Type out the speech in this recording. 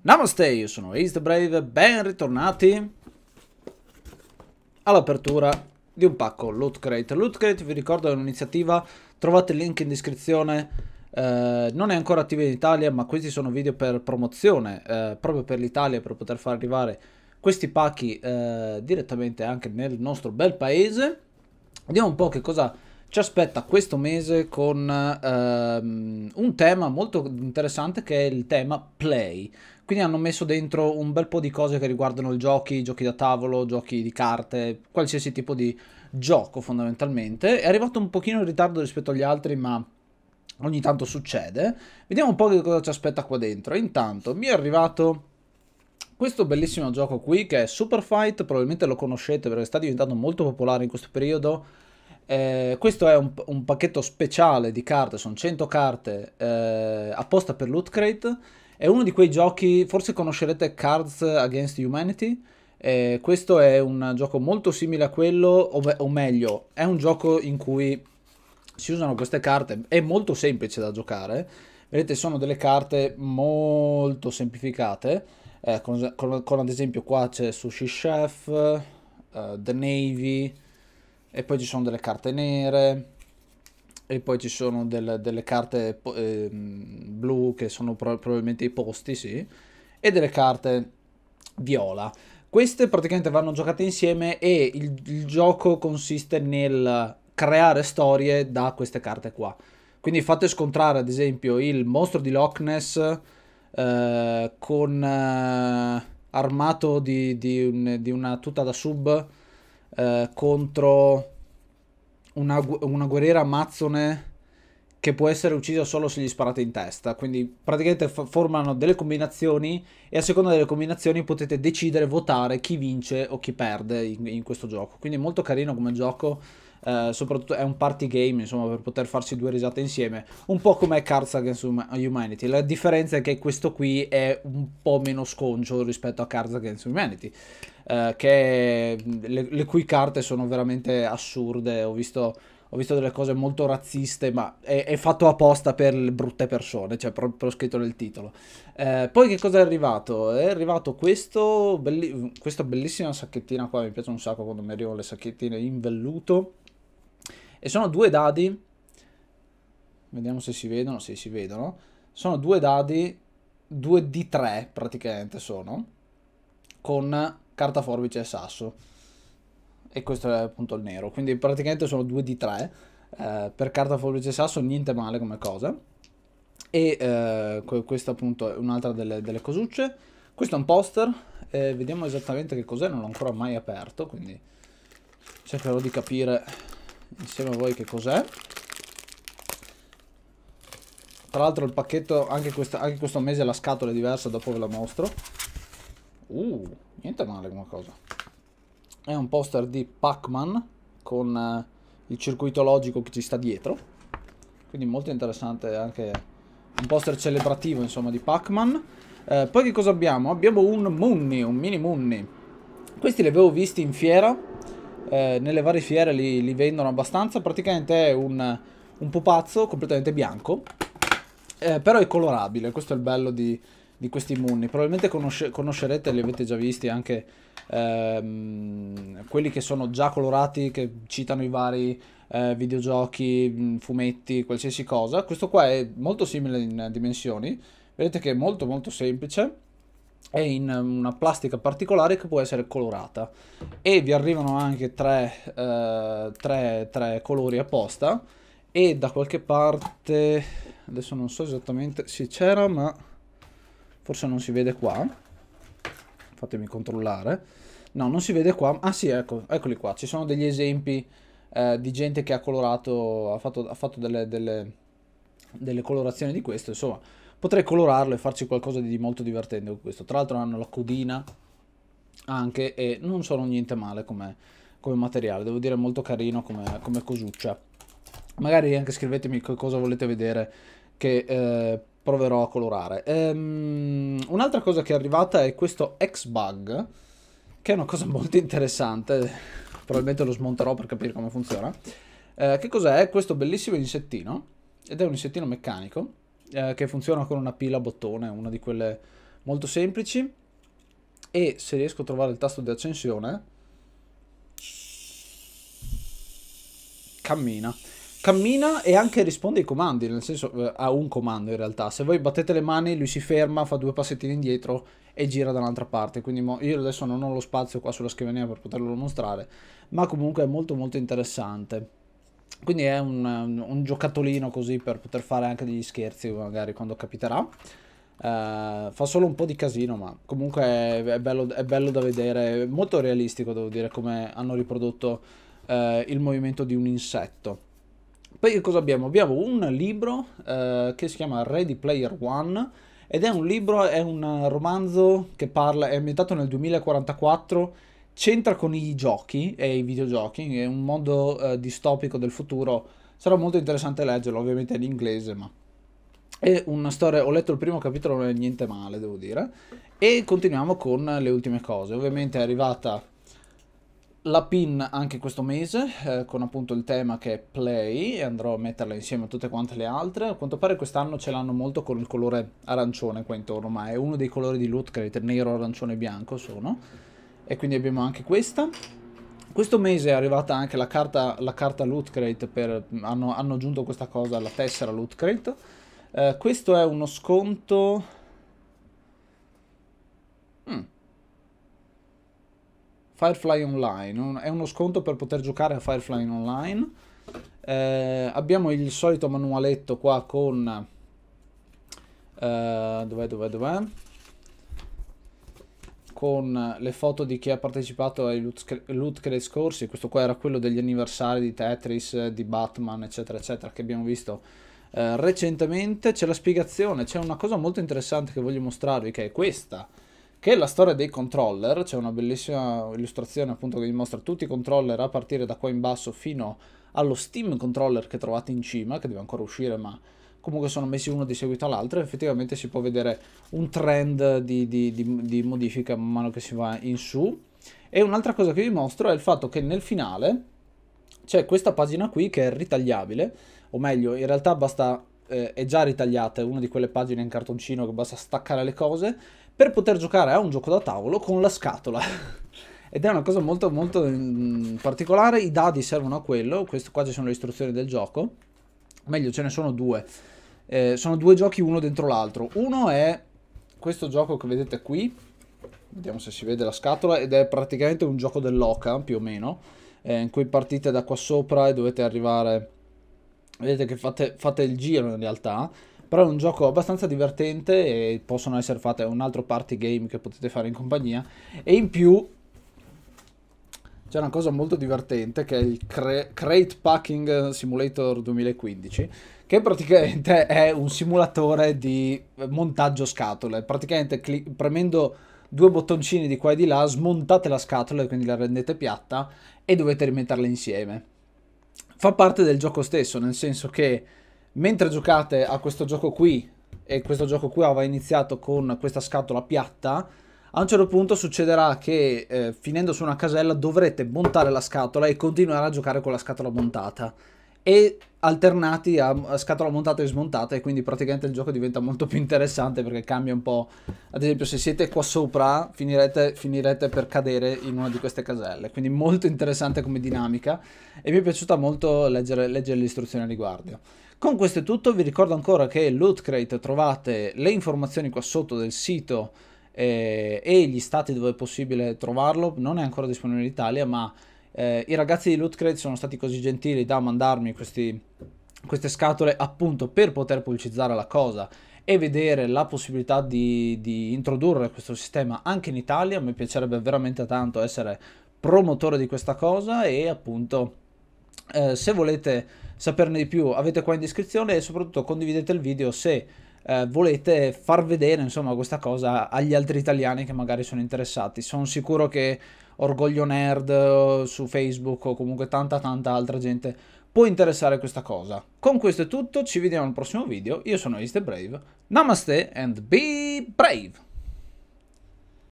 Namaste, io sono Ace the Brave, ben ritornati all'apertura di un pacco Loot Crate. Loot Crate, vi ricordo, è un'iniziativa, trovate il link in descrizione, eh, non è ancora attiva in Italia, ma questi sono video per promozione, eh, proprio per l'Italia, per poter far arrivare questi pacchi eh, direttamente anche nel nostro bel paese. Vediamo un po' che cosa ci aspetta questo mese con ehm, un tema molto interessante che è il tema play. Quindi hanno messo dentro un bel po' di cose che riguardano il giochi, giochi da tavolo, giochi di carte, qualsiasi tipo di gioco fondamentalmente. È arrivato un pochino in ritardo rispetto agli altri, ma ogni tanto succede. Vediamo un po' che cosa ci aspetta qua dentro. Intanto mi è arrivato questo bellissimo gioco qui che è Super Fight, probabilmente lo conoscete perché sta diventando molto popolare in questo periodo. Eh, questo è un, un, pacchetto speciale di carte, sono 100 carte eh, apposta per Loot Crate è uno di quei giochi, forse conoscerete Cards Against Humanity. Eh, questo è un gioco molto simile a quello, o, o meglio, è un gioco in cui si usano queste carte, è molto semplice da giocare. Vedete, sono delle carte molto semplificate. Eh, con, con, con, ad esempio qua c'è Sushi Chef, uh, The Navy, e poi ci sono delle carte nere e poi ci sono del, delle carte eh, blu che sono pro probabilmente i posti, sì, e delle carte viola. Queste praticamente vanno giocate insieme e il, il gioco consiste nel creare storie da queste carte qua. Quindi fate scontrare ad esempio il mostro di Loch Ness eh, con eh, armato di, di, un, di, una tuta da sub eh, contro una, una guerriera amazzone che può essere ucciso solo se gli sparate in testa. Quindi praticamente formano delle combinazioni e a seconda delle combinazioni potete decidere, votare chi vince o chi perde in, in questo gioco. Quindi molto carino come gioco. Eh, soprattutto è un party game, insomma, per poter farsi due risate insieme, un po' come Cards Against Humanity. La differenza è che questo qui è un po' meno sconcio rispetto a Cards Against Humanity, eh, che le, le cui carte sono veramente assurde. Ho visto ho visto delle cose molto razziste, ma è, è fatto apposta per le brutte persone, cioè proprio scritto nel titolo. Eh, poi che cosa è arrivato? È arrivato questo belli- questa bellissima sacchettina qua, mi piace un sacco quando mi arrivano le sacchettine in velluto. E sono due dadi, vediamo se si vedono, se si vedono. Sono due dadi, due di tre praticamente sono, con carta, forbice e sasso e questo è appunto il nero. Quindi praticamente sono due di tre. Eh, per carta forbice sasso niente male come cosa. E eh, questa appunto è un'altra delle, delle, cosucce. Questo è un poster, eh, vediamo esattamente che cos'è, non l'ho ancora mai aperto, quindi cercherò di capire insieme a voi che cos'è. Tra l'altro il pacchetto, anche, questa, anche questo mese la scatola è diversa, dopo ve la mostro. Uh, niente male come cosa è un poster di Pac-Man con eh, il circuito logico che ci sta dietro. Quindi molto interessante anche un poster celebrativo insomma di Pac-Man. Eh, poi che cosa abbiamo? Abbiamo un Munni, un mini Munni. Questi li avevo visti in fiera, eh, nelle varie fiere li, li, vendono abbastanza. Praticamente è un, un pupazzo completamente bianco, eh, però è colorabile. Questo è il bello di, di questi munni. Probabilmente conosce, conoscerete, li avete già visti anche ehm, quelli che sono già colorati, che citano i vari eh, videogiochi, mm, fumetti, qualsiasi cosa. Questo qua è molto simile in dimensioni, vedete che è molto molto semplice, è in una plastica particolare che può essere colorata e vi arrivano anche tre, eh, tre, tre colori apposta e da qualche parte, adesso non so esattamente se c'era ma Forse non si vede qua. Fatemi controllare. No, non si vede qua. Ah sì, ecco, eccoli qua. Ci sono degli esempi eh, di gente che ha colorato, ha fatto, ha fatto delle, delle, delle colorazioni di questo. Insomma, potrei colorarlo e farci qualcosa di molto divertente con questo. Tra l'altro hanno la codina anche e non sono niente male come, come materiale. Devo dire molto carino come, come cosuccia. Magari anche scrivetemi cosa volete vedere che... Eh, proverò a colorare. Ehm, un'altra cosa che è arrivata è questo X-Bug, che è una cosa molto interessante, probabilmente lo smonterò per capire come funziona. Eh, che cos'è? Questo bellissimo insettino, ed è un insettino meccanico, eh, che funziona con una pila a bottone, una di quelle molto semplici. E se riesco a trovare il tasto di accensione... Cammina cammina e anche risponde ai comandi, nel senso eh, a un comando in realtà. Se voi battete le mani, lui si ferma, fa due passettini indietro e gira dall'altra parte. Quindi io adesso non ho lo spazio qua sulla scrivania per poterlo mostrare, ma comunque è molto molto interessante. Quindi è un, un giocattolino così per poter fare anche degli scherzi magari quando capiterà. Uh, fa solo un po' di casino, ma comunque è, è, bello, è bello, da vedere. Molto realistico, devo dire, come hanno riprodotto uh, il movimento di un insetto. Poi che cosa abbiamo? Abbiamo un libro eh, che si chiama Ready Player One ed è un libro, è un romanzo che parla, è ambientato nel 2044, c'entra con i giochi e i videogiochi, è un mondo eh, distopico del futuro, sarà molto interessante leggerlo, ovviamente in inglese, ma è una storia, ho letto il primo capitolo, non è niente male, devo dire, e continuiamo con le ultime cose, ovviamente è arrivata la pin anche questo mese eh, con appunto il tema che è play e andrò a metterla insieme a tutte quante le altre a quanto pare quest'anno ce l'hanno molto con il colore arancione qua intorno ma è uno dei colori di loot creator nero, arancione e bianco sono e quindi abbiamo anche questa questo mese è arrivata anche la carta, la carta loot crate per, hanno, hanno aggiunto questa cosa alla tessera loot crate eh, questo è uno sconto Firefly Online, un, è uno sconto per poter giocare a Firefly Online. Eh, abbiamo il solito manualetto qua con... Eh, dov'è, dov'è, dov'è? Con le foto di chi ha partecipato ai loot, crate scorsi. Questo qua era quello degli anniversari di Tetris, di Batman, eccetera, eccetera, che abbiamo visto eh, recentemente. C'è la spiegazione, c'è una cosa molto interessante che voglio mostrarvi, che è questa che è la storia dei controller, c'è una bellissima illustrazione appunto che vi mostra tutti i controller a partire da qua in basso fino allo Steam controller che trovate in cima, che deve ancora uscire ma comunque sono messi uno di seguito all'altro e effettivamente si può vedere un trend di, di, di, di modifica man mano che si va in su. E un'altra cosa che vi mostro è il fatto che nel finale c'è questa pagina qui che è ritagliabile, o meglio in realtà basta, eh, è già ritagliata, è una di quelle pagine in cartoncino che basta staccare le cose per poter giocare a un gioco da tavolo con la scatola. Ed è una cosa molto molto mm, particolare, i dadi servono a quello, Questo, qua ci sono le istruzioni del gioco, meglio ce ne sono due. Eh, sono due giochi uno dentro l'altro. Uno è questo gioco che vedete qui, vediamo se si vede la scatola, ed è praticamente un gioco dell'oca più o meno, eh, in cui partite da qua sopra e dovete arrivare... Vedete che fate, fate il giro in realtà però è un gioco abbastanza divertente e possono essere fatte un altro party game che potete fare in compagnia e in più c'è una cosa molto divertente che è il Cre Crate Packing Simulator 2015 che praticamente è un simulatore di montaggio scatole praticamente premendo due bottoncini di qua e di là smontate la scatola e quindi la rendete piatta e dovete rimetterla insieme fa parte del gioco stesso nel senso che mentre giocate a questo gioco qui, e questo gioco qui aveva iniziato con questa scatola piatta, a un certo punto succederà che eh, finendo su una casella dovrete montare la scatola e continuare a giocare con la scatola montata e alternati a scatola montata e smontata e quindi praticamente il gioco diventa molto più interessante perché cambia un po'. Ad esempio se siete qua sopra finirete, finirete per cadere in una di queste caselle, quindi molto interessante come dinamica e mi è piaciuta molto leggere, leggere le istruzioni a riguardo. Con questo è tutto, vi ricordo ancora che Loot Crate trovate le informazioni qua sotto del sito eh, e gli stati dove è possibile trovarlo, non è ancora disponibile in Italia, ma eh, i ragazzi di Loot Crate sono stati così gentili da mandarmi questi, queste scatole appunto per poter pubblicizzare la cosa e vedere la possibilità di, di introdurre questo sistema anche in Italia, mi piacerebbe veramente tanto essere promotore di questa cosa e appunto eh, se volete saperne di più avete qua in descrizione e soprattutto condividete il video se eh, volete far vedere insomma questa cosa agli altri italiani che magari sono interessati. Sono sicuro che Orgoglio Nerd eh, su Facebook o comunque tanta tanta altra gente può interessare questa cosa. Con questo è tutto, ci vediamo al prossimo video. Io sono Iste Brave. Namaste and be brave!